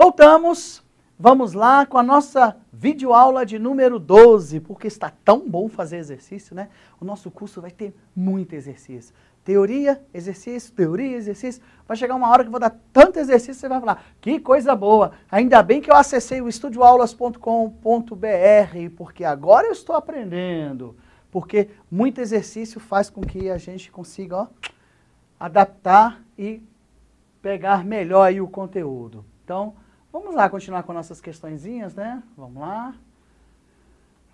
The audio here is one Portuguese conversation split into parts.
Voltamos, vamos lá com a nossa videoaula de número 12, porque está tão bom fazer exercício, né? O nosso curso vai ter muito exercício. Teoria, exercício, teoria, exercício. Vai chegar uma hora que eu vou dar tanto exercício, você vai falar, que coisa boa. Ainda bem que eu acessei o estudioaulas.com.br, porque agora eu estou aprendendo. Porque muito exercício faz com que a gente consiga ó, adaptar e pegar melhor o conteúdo. Então, Vamos lá, continuar com nossas questõezinhas, né? Vamos lá.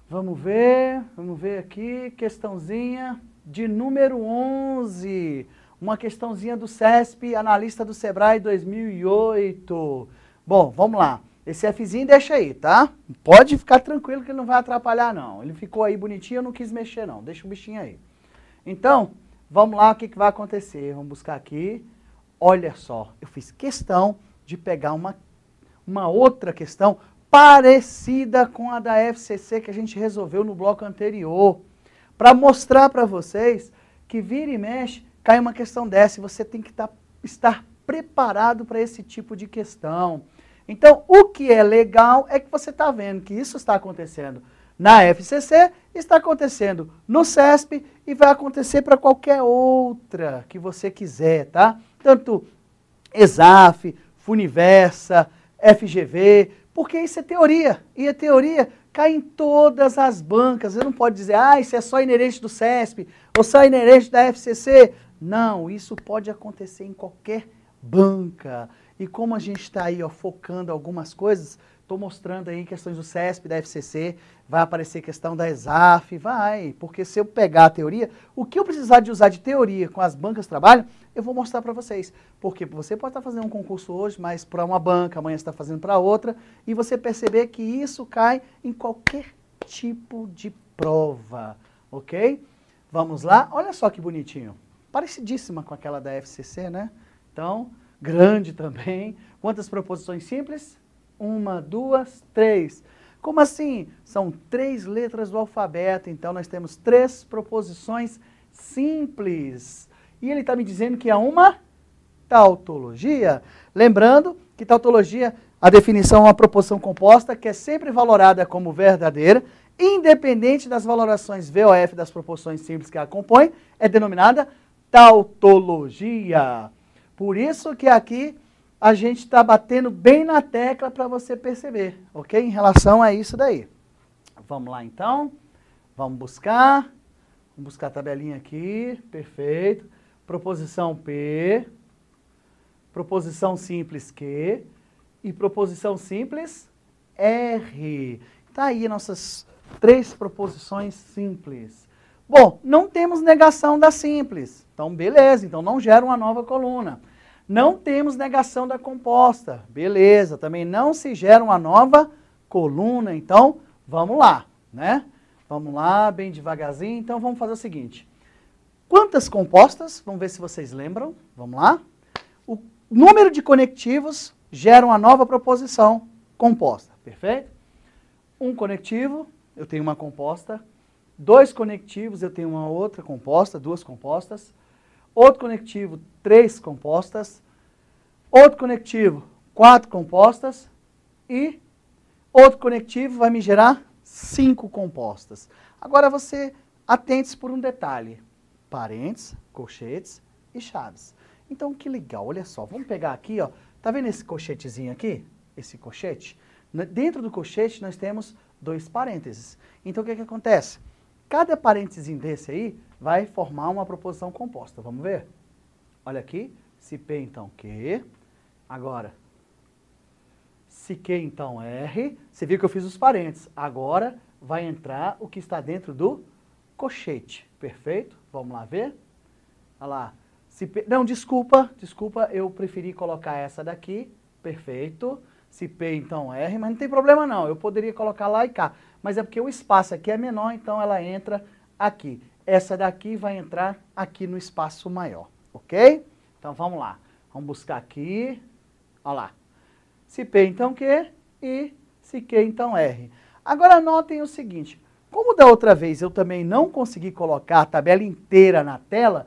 Vamos ver, vamos ver aqui, questãozinha de número 11. Uma questãozinha do CESP, analista do SEBRAE 2008. Bom, vamos lá. Esse Fzinho deixa aí, tá? Pode ficar tranquilo que ele não vai atrapalhar, não. Ele ficou aí bonitinho, eu não quis mexer, não. Deixa o bichinho aí. Então, vamos lá, o que, que vai acontecer? Vamos buscar aqui. Olha só, eu fiz questão de pegar uma uma outra questão parecida com a da FCC que a gente resolveu no bloco anterior, para mostrar para vocês que vira e mexe, cai uma questão dessa e você tem que tá, estar preparado para esse tipo de questão. Então, o que é legal é que você está vendo que isso está acontecendo na FCC, está acontecendo no CESP e vai acontecer para qualquer outra que você quiser, tá? Tanto ESAF, Funiversa, FGV, porque isso é teoria. E a teoria cai em todas as bancas. Você não pode dizer, ah, isso é só inerente do CESP, ou só inerente da FCC. Não, isso pode acontecer em qualquer banca. E como a gente está aí ó, focando algumas coisas, Estou mostrando aí questões do CESP, da FCC, vai aparecer questão da ESAF, vai, porque se eu pegar a teoria, o que eu precisar de usar de teoria com as bancas de trabalho, eu vou mostrar para vocês. Porque você pode estar tá fazendo um concurso hoje, mas para uma banca, amanhã você está fazendo para outra, e você perceber que isso cai em qualquer tipo de prova, ok? Vamos lá, olha só que bonitinho. Parecidíssima com aquela da FCC, né? Então, grande também. Quantas proposições simples? uma, duas, três. Como assim? São três letras do alfabeto, então nós temos três proposições simples. E ele está me dizendo que é uma tautologia. Lembrando que tautologia, a definição é uma proposição composta que é sempre valorada como verdadeira, independente das valorações VOF das proporções simples que a compõem, é denominada tautologia. Por isso que aqui a gente está batendo bem na tecla para você perceber, ok? Em relação a isso daí. Vamos lá então, vamos buscar, vamos buscar a tabelinha aqui, perfeito. Proposição P, proposição simples Q e proposição simples R. Está aí nossas três proposições simples. Bom, não temos negação da simples, então beleza, então não gera uma nova coluna. Não temos negação da composta. Beleza, também não se gera uma nova coluna, então vamos lá, né? Vamos lá, bem devagarzinho. Então vamos fazer o seguinte. Quantas compostas? Vamos ver se vocês lembram. Vamos lá. O número de conectivos gera uma nova proposição composta, perfeito? Um conectivo, eu tenho uma composta. Dois conectivos, eu tenho uma outra composta, duas compostas outro conectivo, três compostas, outro conectivo, quatro compostas e outro conectivo vai me gerar cinco compostas. Agora você atente-se por um detalhe, parentes, colchetes e chaves. Então, que legal, olha só, vamos pegar aqui, ó, tá vendo esse colchetezinho aqui? Esse colchete? Dentro do colchete nós temos dois parênteses. Então, o que, que acontece? Cada parênteses desse aí vai formar uma proposição composta. Vamos ver? Olha aqui, se P então Q. Agora, se Q então R, você viu que eu fiz os parênteses. Agora vai entrar o que está dentro do cochete, perfeito? Vamos lá ver? Olha lá. Se P... Não, desculpa, desculpa, eu preferi colocar essa daqui, perfeito. Se P então R, mas não tem problema não, eu poderia colocar lá e cá. Mas é porque o espaço aqui é menor, então ela entra aqui essa daqui vai entrar aqui no espaço maior, ok? Então vamos lá, vamos buscar aqui, olha lá. Se P então Q e se Q então R. Agora notem o seguinte, como da outra vez eu também não consegui colocar a tabela inteira na tela,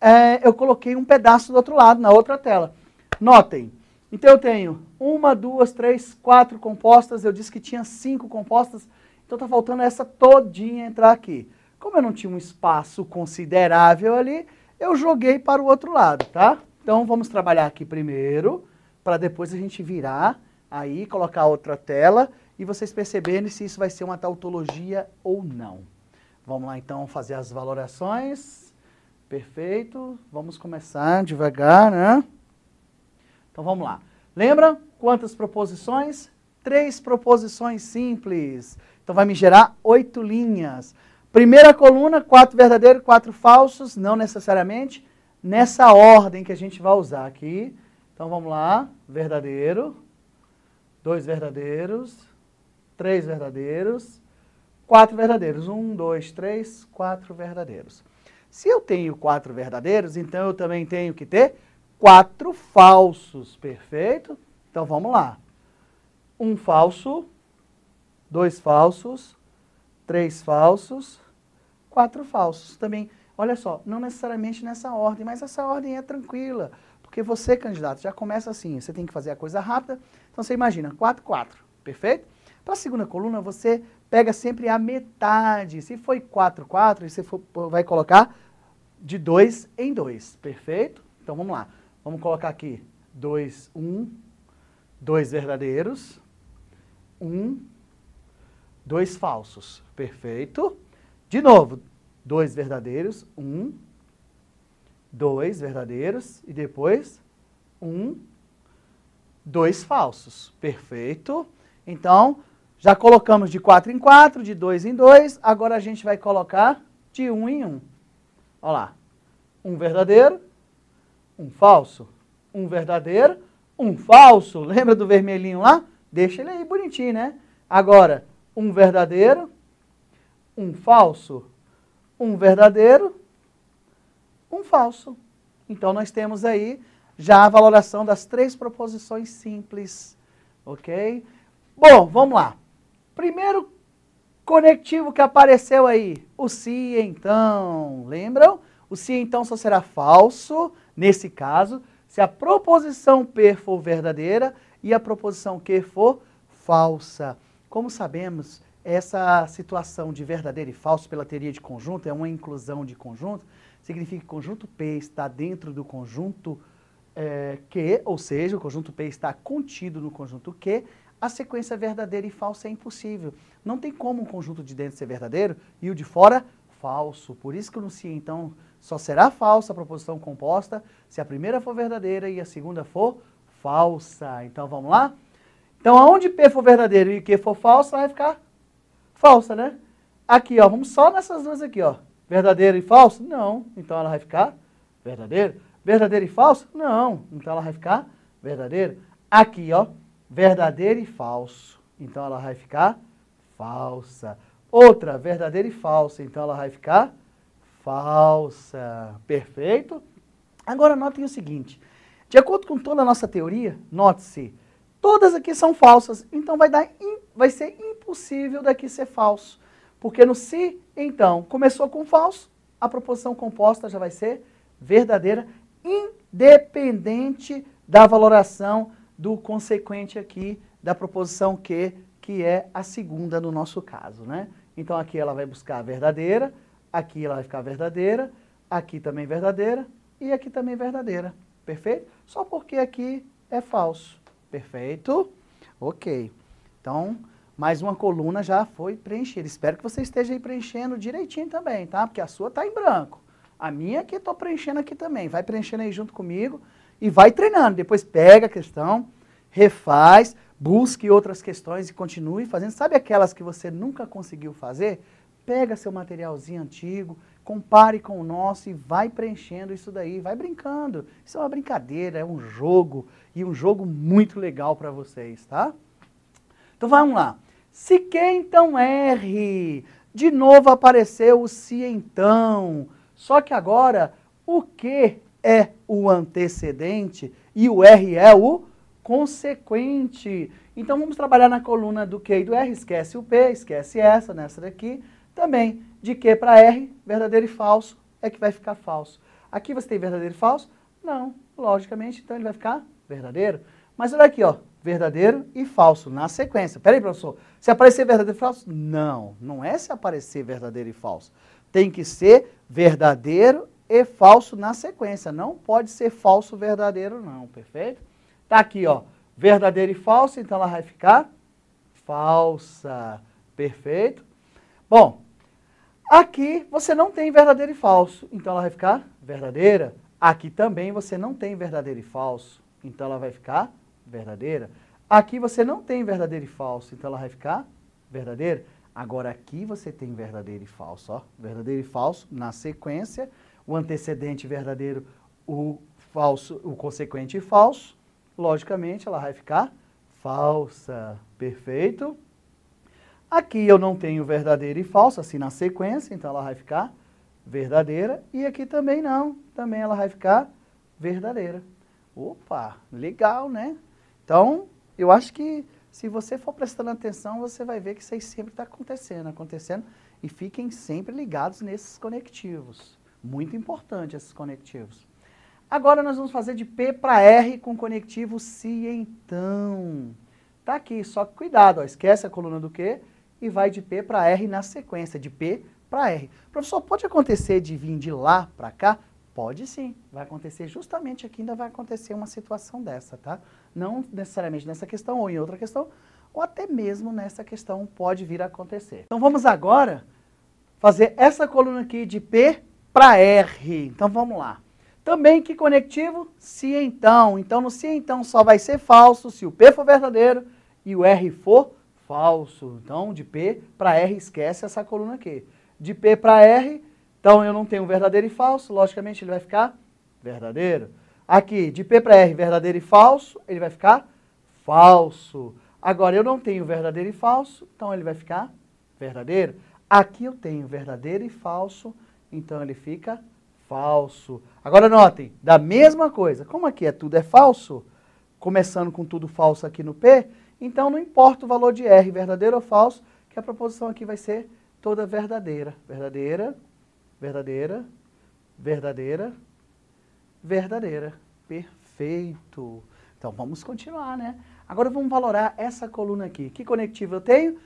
é, eu coloquei um pedaço do outro lado, na outra tela. Notem, então eu tenho uma, duas, três, quatro compostas, eu disse que tinha cinco compostas, então está faltando essa todinha entrar aqui. Como eu não tinha um espaço considerável ali, eu joguei para o outro lado, tá? Então vamos trabalhar aqui primeiro, para depois a gente virar aí, colocar outra tela e vocês perceberem se isso vai ser uma tautologia ou não. Vamos lá então fazer as valorações. Perfeito. Vamos começar devagar, né? Então vamos lá. Lembra quantas proposições? Três proposições simples. Então vai me gerar oito linhas. Primeira coluna, quatro verdadeiros, quatro falsos, não necessariamente, nessa ordem que a gente vai usar aqui. Então vamos lá, verdadeiro, dois verdadeiros, três verdadeiros, quatro verdadeiros. Um, dois, três, quatro verdadeiros. Se eu tenho quatro verdadeiros, então eu também tenho que ter quatro falsos, perfeito? Então vamos lá. Um falso, dois falsos, três falsos, quatro falsos também. Olha só, não necessariamente nessa ordem, mas essa ordem é tranquila, porque você, candidato, já começa assim, você tem que fazer a coisa rápida. Então você imagina, quatro, quatro, perfeito? Para a segunda coluna, você pega sempre a metade. Se foi quatro, quatro, você for, vai colocar de dois em dois, perfeito? Então vamos lá, vamos colocar aqui dois, um, dois verdadeiros, um, dois falsos, perfeito. De novo, dois verdadeiros, um, dois verdadeiros e depois um, dois falsos, perfeito. Então, já colocamos de quatro em quatro, de dois em dois, agora a gente vai colocar de um em um. Olha lá, um verdadeiro, um falso, um verdadeiro, um falso. Lembra do vermelhinho lá? Deixa ele aí bonitinho, né? Agora, um verdadeiro, um falso, um verdadeiro, um falso. Então nós temos aí já a valoração das três proposições simples, ok? Bom, vamos lá. Primeiro conectivo que apareceu aí, o se então, lembram? O se então só será falso, nesse caso, se a proposição P for verdadeira e a proposição Q for falsa. Como sabemos, essa situação de verdadeiro e falso pela teoria de conjunto é uma inclusão de conjunto, significa que o conjunto P está dentro do conjunto eh, Q, ou seja, o conjunto P está contido no conjunto Q, a sequência verdadeira e falsa é impossível. Não tem como um conjunto de dentro ser verdadeiro e o de fora falso. Por isso que eu enunciei, então, só será falsa a proposição composta se a primeira for verdadeira e a segunda for falsa. Então, vamos lá? Então, aonde P for verdadeiro e Q for falso, vai ficar falsa, né? Aqui, ó, vamos só nessas duas aqui, ó. Verdadeiro e falso? Não. Então ela vai ficar verdadeiro. Verdadeiro e falso? Não. Então ela vai ficar verdadeiro. Aqui, ó, verdadeiro e falso. Então ela vai ficar falsa. Outra, verdadeiro e falso. Então ela vai ficar falsa. Perfeito? Agora notem o seguinte. De acordo com toda a nossa teoria, note-se, Todas aqui são falsas, então vai, dar vai ser impossível daqui ser falso. Porque no se, então, começou com falso, a proposição composta já vai ser verdadeira, independente da valoração do consequente aqui da proposição que, que é a segunda no nosso caso, né? Então aqui ela vai buscar a verdadeira, aqui ela vai ficar verdadeira, aqui também verdadeira e aqui também verdadeira, perfeito? Só porque aqui é falso. Perfeito? Ok. Então, mais uma coluna já foi preenchida. Espero que você esteja aí preenchendo direitinho também, tá? Porque a sua está em branco. A minha aqui estou preenchendo aqui também. Vai preenchendo aí junto comigo e vai treinando. Depois pega a questão, refaz, busque outras questões e continue fazendo. Sabe aquelas que você nunca conseguiu fazer? Pega seu materialzinho antigo, compare com o nosso e vai preenchendo isso daí, vai brincando. Isso é uma brincadeira, é um jogo e um jogo muito legal para vocês, tá? Então vamos lá. Se que então R. De novo apareceu o se então. Só que agora o que é o antecedente e o R é o consequente. Então vamos trabalhar na coluna do que e do R, esquece o P, esquece essa, nessa daqui também de Q para R, verdadeiro e falso, é que vai ficar falso. Aqui você tem verdadeiro e falso? Não, logicamente, então ele vai ficar verdadeiro. Mas olha aqui, ó, verdadeiro e falso, na sequência. Peraí, professor, se aparecer verdadeiro e falso? Não, não é se aparecer verdadeiro e falso. Tem que ser verdadeiro e falso na sequência. Não pode ser falso verdadeiro, não, perfeito? Tá aqui, ó, verdadeiro e falso, então ela vai ficar falsa, perfeito? Bom, Aqui você não tem verdadeiro e falso, então ela vai ficar verdadeira. Aqui também você não tem verdadeiro e falso, então ela vai ficar verdadeira. Aqui você não tem verdadeiro e falso, então ela vai ficar verdadeira. Agora aqui você tem verdadeiro e falso, ó. Verdadeiro e falso na sequência, o antecedente verdadeiro, o falso, o consequente falso. Logicamente, ela vai ficar falsa. Perfeito? Aqui eu não tenho verdadeira e falsa, assim na sequência, então ela vai ficar verdadeira. E aqui também não, também ela vai ficar verdadeira. Opa, legal, né? Então, eu acho que se você for prestando atenção, você vai ver que isso aí sempre está acontecendo, acontecendo. E fiquem sempre ligados nesses conectivos. Muito importante esses conectivos. Agora nós vamos fazer de P para R com conectivo se então. Tá aqui, só que cuidado, ó, esquece a coluna do Q e vai de P para R na sequência, de P para R. Professor, pode acontecer de vir de lá para cá? Pode sim, vai acontecer justamente aqui, ainda vai acontecer uma situação dessa, tá? Não necessariamente nessa questão ou em outra questão, ou até mesmo nessa questão pode vir a acontecer. Então vamos agora fazer essa coluna aqui de P para R. Então vamos lá. Também que conectivo? Se então. Então no se então só vai ser falso se o P for verdadeiro e o R for falso. Então, de P para R, esquece essa coluna aqui. De P para R, então eu não tenho verdadeiro e falso, logicamente ele vai ficar verdadeiro. Aqui, de P para R, verdadeiro e falso, ele vai ficar falso. Agora, eu não tenho verdadeiro e falso, então ele vai ficar verdadeiro. Aqui eu tenho verdadeiro e falso, então ele fica falso. Agora notem, da mesma coisa, como aqui é tudo é falso, começando com tudo falso aqui no P, então não importa o valor de R, verdadeiro ou falso, que a proposição aqui vai ser toda verdadeira. Verdadeira, verdadeira, verdadeira, verdadeira. Perfeito. Então vamos continuar, né? Agora vamos valorar essa coluna aqui. Que conectivo eu tenho?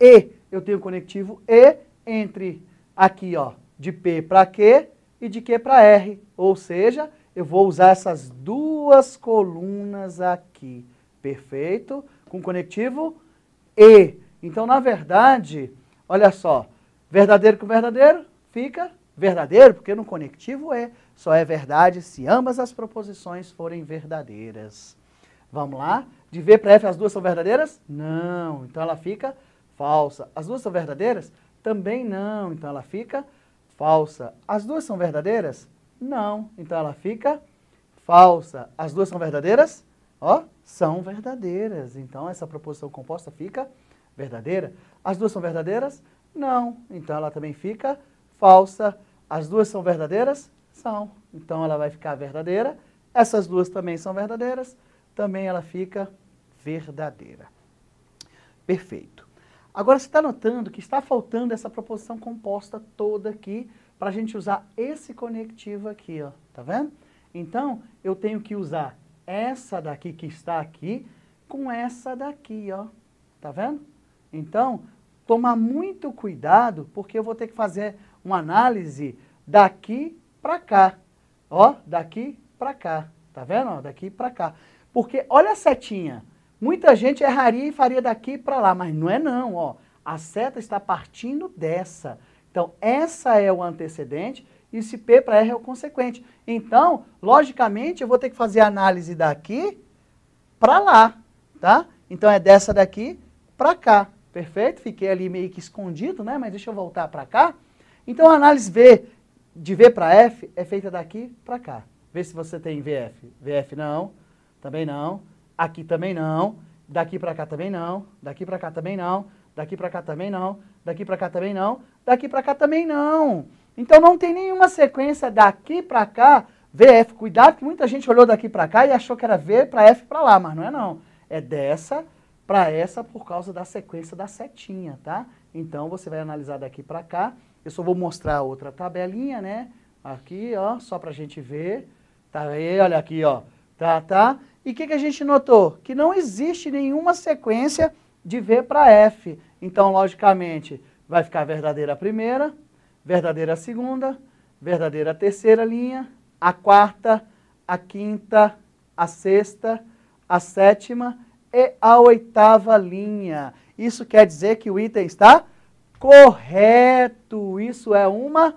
E. Eu tenho conectivo E entre aqui, ó, de P para Q e de Q para R. Ou seja, eu vou usar essas duas colunas aqui. Perfeito? com conectivo e. Então, na verdade, olha só, verdadeiro com verdadeiro fica verdadeiro, porque no conectivo é, só é verdade se ambas as proposições forem verdadeiras. Vamos lá? De V para F as duas são verdadeiras? Não, então ela fica falsa. As duas são verdadeiras? Também não, então ela fica falsa. As duas são verdadeiras? Não, então ela fica falsa. As duas são verdadeiras? ó, são verdadeiras. Então, essa proposição composta fica verdadeira. As duas são verdadeiras? Não. Então, ela também fica falsa. As duas são verdadeiras? São. Então, ela vai ficar verdadeira. Essas duas também são verdadeiras. Também ela fica verdadeira. Perfeito. Agora, você está notando que está faltando essa proposição composta toda aqui para a gente usar esse conectivo aqui, ó. Tá vendo? Então, eu tenho que usar essa daqui que está aqui com essa daqui, ó. Tá vendo? Então, tomar muito cuidado, porque eu vou ter que fazer uma análise daqui para cá. Ó, daqui para cá. Tá vendo? Ó, daqui para cá. Porque olha a setinha. Muita gente erraria e faria daqui para lá, mas não é não, ó. A seta está partindo dessa. Então, essa é o antecedente e se P para R é o consequente. Então, logicamente, eu vou ter que fazer a análise daqui para lá, tá? Então, é dessa daqui para cá, perfeito? Fiquei ali meio que escondido, né? Mas deixa eu voltar para cá. Então, a análise V de V para F é feita daqui para cá. Vê se você tem VF. VF não, também não, aqui também não, daqui para cá também não, daqui para cá também não, daqui para cá também não, daqui para cá também não, daqui para cá também não. Então não tem nenhuma sequência daqui para cá, VF. Cuidado que muita gente olhou daqui para cá e achou que era V para F para lá, mas não é não. É dessa para essa por causa da sequência da setinha, tá? Então você vai analisar daqui para cá. Eu só vou mostrar outra tabelinha, né? Aqui, ó, só para a gente ver. Tá aí, olha aqui, ó. Tá, tá? E o que, que a gente notou? Que não existe nenhuma sequência de V para F. Então, logicamente, vai ficar verdadeira a primeira, verdadeira segunda, verdadeira terceira linha, a quarta, a quinta, a sexta, a sétima e a oitava linha. Isso quer dizer que o item está correto. Isso é uma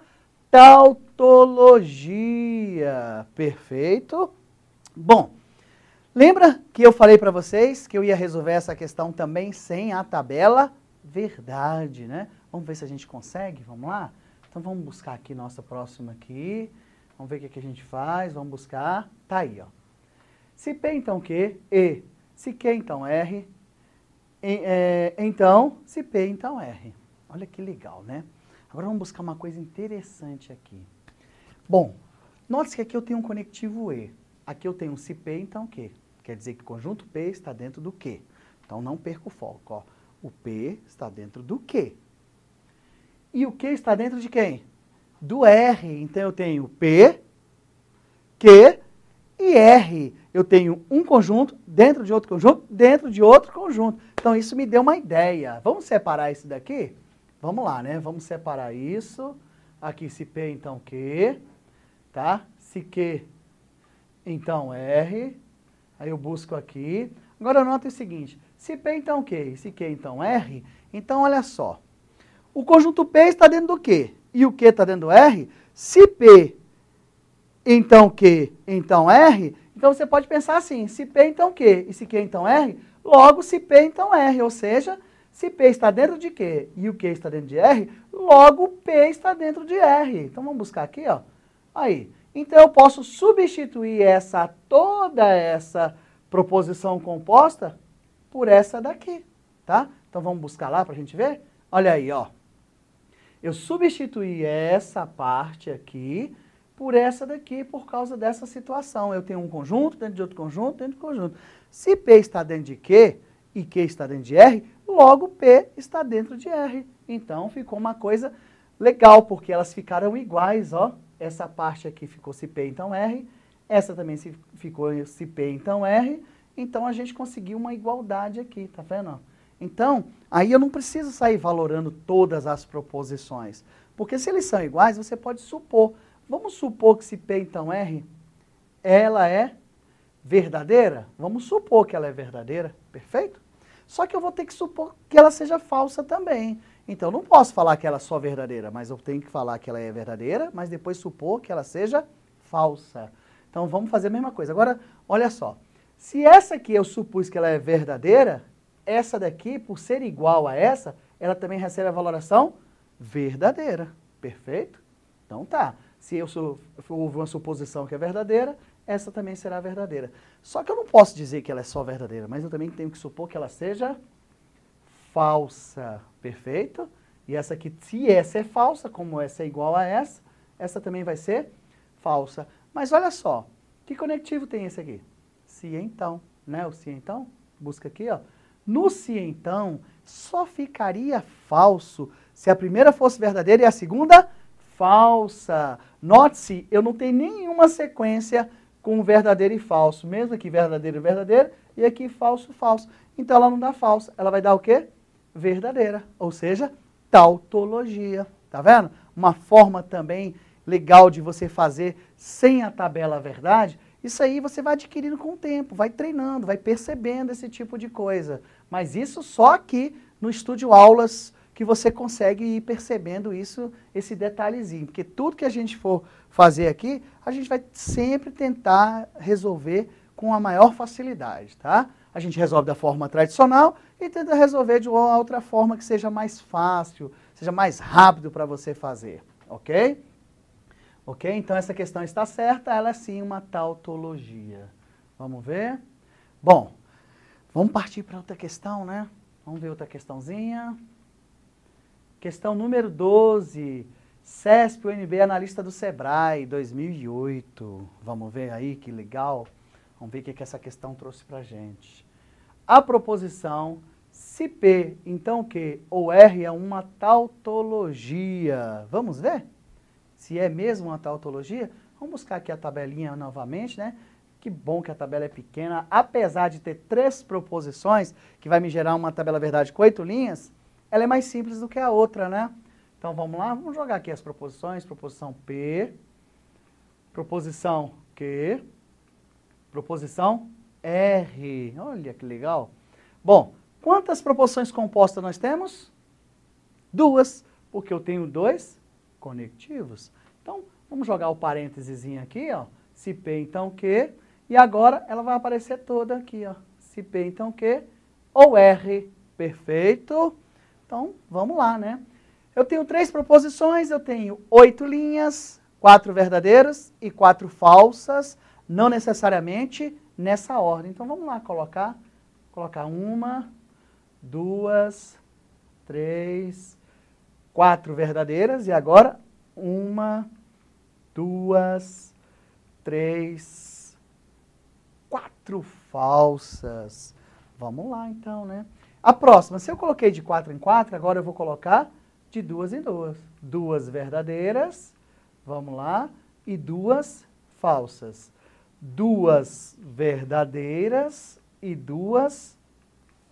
tautologia. Perfeito? Bom, lembra que eu falei para vocês que eu ia resolver essa questão também sem a tabela? Verdade, né? Vamos ver se a gente consegue, vamos lá? Então vamos buscar aqui nossa próxima aqui, vamos ver o que, é que a gente faz, vamos buscar, tá aí, ó. Se P então Q, E, se Q então R, e, é, então se P então R. Olha que legal, né? Agora vamos buscar uma coisa interessante aqui. Bom, note que aqui eu tenho um conectivo E, aqui eu tenho um se P então Q, quer dizer que o conjunto P está dentro do Q. Então não perca o foco, ó. O P está dentro do Q. E o que está dentro de quem? Do R. Então eu tenho P, Q e R. Eu tenho um conjunto dentro de outro conjunto, dentro de outro conjunto. Então isso me deu uma ideia. Vamos separar isso daqui? Vamos lá, né? Vamos separar isso. Aqui se P, então Q, tá? Se Q, então R. Aí eu busco aqui. Agora nota o seguinte, se P então Q e se Q então R, então olha só. O conjunto P está dentro do Q. E o Q está dentro do R. Se P, então Q, então R, então você pode pensar assim, se P, então Q, e se Q, então R, logo se P, então R, ou seja, se P está dentro de Q e o Q está dentro de R, logo P está dentro de R. Então vamos buscar aqui, ó. Aí. Então eu posso substituir essa toda essa proposição composta por essa daqui, tá? Então vamos buscar lá para a gente ver? Olha aí, ó. Eu substituí essa parte aqui por essa daqui por causa dessa situação. Eu tenho um conjunto dentro de outro conjunto, dentro de conjunto. Se P está dentro de Q e Q está dentro de R, logo P está dentro de R. Então ficou uma coisa legal, porque elas ficaram iguais, ó. Essa parte aqui ficou se P, então R. Essa também se ficou se P, então R. Então a gente conseguiu uma igualdade aqui, tá vendo? Então, aí eu não preciso sair valorando todas as proposições, porque se eles são iguais, você pode supor. Vamos supor que se P então R, ela é verdadeira? Vamos supor que ela é verdadeira, perfeito? Só que eu vou ter que supor que ela seja falsa também. Então, não posso falar que ela é só verdadeira, mas eu tenho que falar que ela é verdadeira, mas depois supor que ela seja falsa. Então, vamos fazer a mesma coisa. Agora, olha só. Se essa aqui eu supus que ela é verdadeira, essa daqui, por ser igual a essa, ela também recebe a valoração verdadeira, perfeito? Então tá, se eu sou, houve uma suposição que é verdadeira, essa também será verdadeira. Só que eu não posso dizer que ela é só verdadeira, mas eu também tenho que supor que ela seja falsa, perfeito? E essa aqui, se essa é falsa, como essa é igual a essa, essa também vai ser falsa. Mas olha só, que conectivo tem esse aqui? Se então, né? O se então, busca aqui, ó. No se então, só ficaria falso se a primeira fosse verdadeira e a segunda falsa. Note-se, eu não tenho nenhuma sequência com verdadeiro e falso. Mesmo aqui verdadeiro e verdadeiro, e aqui falso, falso. Então ela não dá falsa, ela vai dar o quê? Verdadeira, ou seja, tautologia. Tá vendo? Uma forma também legal de você fazer sem a tabela verdade isso aí você vai adquirindo com o tempo, vai treinando, vai percebendo esse tipo de coisa. Mas isso só aqui no estúdio aulas que você consegue ir percebendo isso, esse detalhezinho. Porque tudo que a gente for fazer aqui, a gente vai sempre tentar resolver com a maior facilidade, tá? A gente resolve da forma tradicional e tenta resolver de uma outra forma que seja mais fácil, seja mais rápido para você fazer, ok? Ok? Então essa questão está certa, ela é sim uma tautologia. Vamos ver? Bom, vamos partir para outra questão, né? Vamos ver outra questãozinha. Questão número 12. CESP UNB analista do Sebrae 2008. Vamos ver aí que legal. Vamos ver o que, que essa questão trouxe para gente. A proposição se P, então que, ou R é uma tautologia. Vamos ver? se é mesmo uma tautologia, vamos buscar aqui a tabelinha novamente, né? Que bom que a tabela é pequena, apesar de ter três proposições, que vai me gerar uma tabela verdade com oito linhas, ela é mais simples do que a outra, né? Então vamos lá, vamos jogar aqui as proposições, proposição P, proposição Q, proposição R. Olha que legal. Bom, quantas proposições compostas nós temos? Duas, porque eu tenho dois conectivos. Então, vamos jogar o parênteses aqui, ó. Se P então Q, e agora ela vai aparecer toda aqui, ó. Se P então Q, ou R, perfeito? Então, vamos lá, né? Eu tenho três proposições, eu tenho oito linhas, quatro verdadeiras e quatro falsas, não necessariamente nessa ordem. Então, vamos lá colocar, colocar uma, duas, três, quatro verdadeiras e agora uma, duas, três, quatro falsas. Vamos lá então, né? A próxima, se eu coloquei de quatro em quatro, agora eu vou colocar de duas em duas. Duas verdadeiras, vamos lá, e duas falsas. Duas verdadeiras e duas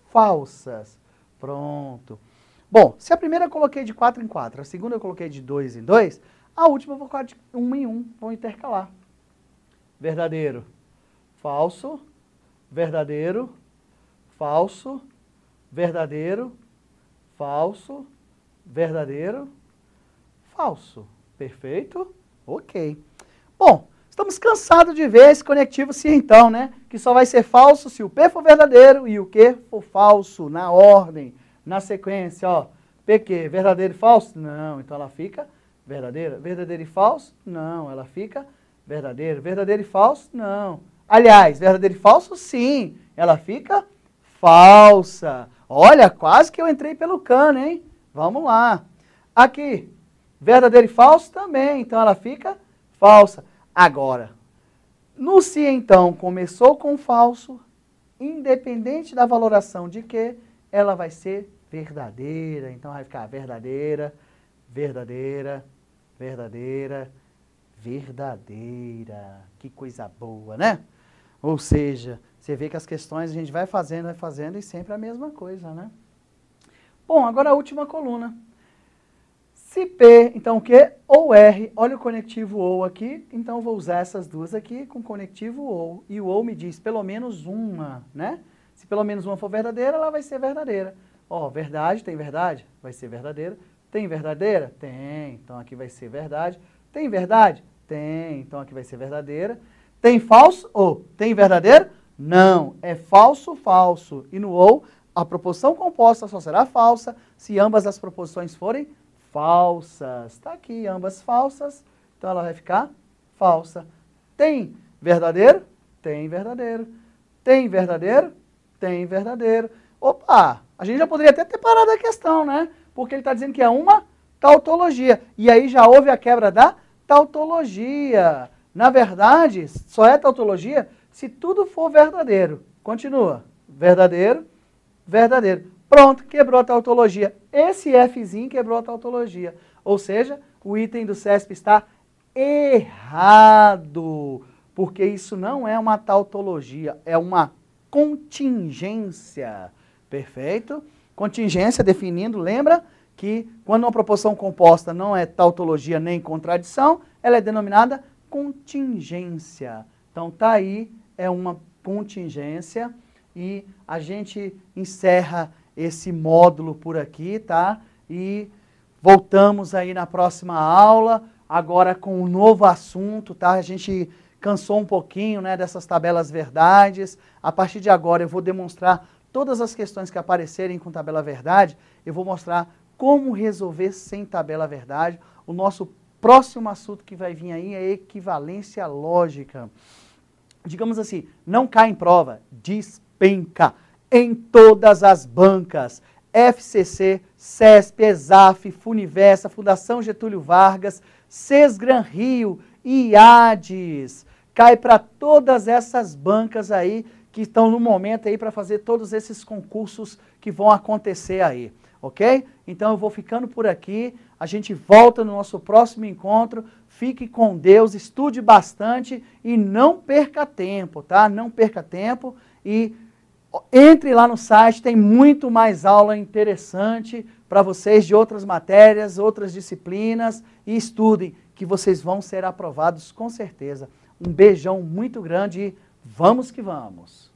falsas. Pronto. Bom, se a primeira eu coloquei de 4 em 4, a segunda eu coloquei de 2 em 2, a última eu vou colocar de 1 um em 1, um, vou intercalar. Verdadeiro, falso, verdadeiro, falso, verdadeiro, falso, verdadeiro, falso. Perfeito? Ok. Bom, estamos cansados de ver esse conectivo se então, né? Que só vai ser falso se o P for verdadeiro e o Q for falso, na ordem na sequência, ó, PQ, verdadeiro e falso? Não, então ela fica verdadeira. Verdadeiro e falso? Não, ela fica verdadeira. Verdadeiro e falso? Não. Aliás, verdadeiro e falso? Sim, ela fica falsa. Olha, quase que eu entrei pelo cano, hein? Vamos lá. Aqui, verdadeiro e falso também, então ela fica falsa. Agora, no se então começou com falso, independente da valoração de que, ela vai ser verdadeira, então vai ficar verdadeira, verdadeira, verdadeira, verdadeira. Que coisa boa, né? Ou seja, você vê que as questões a gente vai fazendo, vai fazendo e sempre a mesma coisa, né? Bom, agora a última coluna. Se P, então o quê? Ou R, olha o conectivo OU aqui, então vou usar essas duas aqui com conectivo OU. E o OU me diz pelo menos uma, né? Se pelo menos uma for verdadeira, ela vai ser verdadeira ó, verdade tem verdade, vai ser verdadeira, tem verdadeira, tem, então aqui vai ser verdade, tem verdade, tem, então aqui vai ser verdadeira, tem falso, ou, tem verdadeiro, não, é falso, falso, e no ou, a proposição composta só será falsa se ambas as proposições forem falsas, está aqui, ambas falsas, então ela vai ficar falsa, tem verdadeiro, tem verdadeiro, tem verdadeiro, tem verdadeiro, opa, a gente já poderia até ter parado a questão, né? Porque ele está dizendo que é uma tautologia. E aí já houve a quebra da tautologia. Na verdade, só é tautologia se tudo for verdadeiro. Continua. Verdadeiro, verdadeiro. Pronto, quebrou a tautologia. Esse Fzinho quebrou a tautologia. Ou seja, o item do CESP está errado. Porque isso não é uma tautologia, é uma contingência. Perfeito. Contingência, definindo, lembra que quando uma proposição composta não é tautologia nem contradição, ela é denominada contingência. Então, tá aí, é uma contingência e a gente encerra esse módulo por aqui, tá? E voltamos aí na próxima aula, agora com um novo assunto, tá? A gente cansou um pouquinho, né, dessas tabelas verdades. A partir de agora eu vou demonstrar Todas as questões que aparecerem com tabela verdade, eu vou mostrar como resolver sem tabela verdade. O nosso próximo assunto que vai vir aí é equivalência lógica. Digamos assim, não cai em prova, despenca em todas as bancas. FCC, CESP, ESAF, Funiversa, Fundação Getúlio Vargas, Sesgran Rio, IADES. Cai para todas essas bancas aí que estão no momento aí para fazer todos esses concursos que vão acontecer aí, ok? Então eu vou ficando por aqui, a gente volta no nosso próximo encontro, fique com Deus, estude bastante e não perca tempo, tá? Não perca tempo e entre lá no site, tem muito mais aula interessante para vocês de outras matérias, outras disciplinas e estudem que vocês vão ser aprovados com certeza. Um beijão muito grande e Vamos que vamos.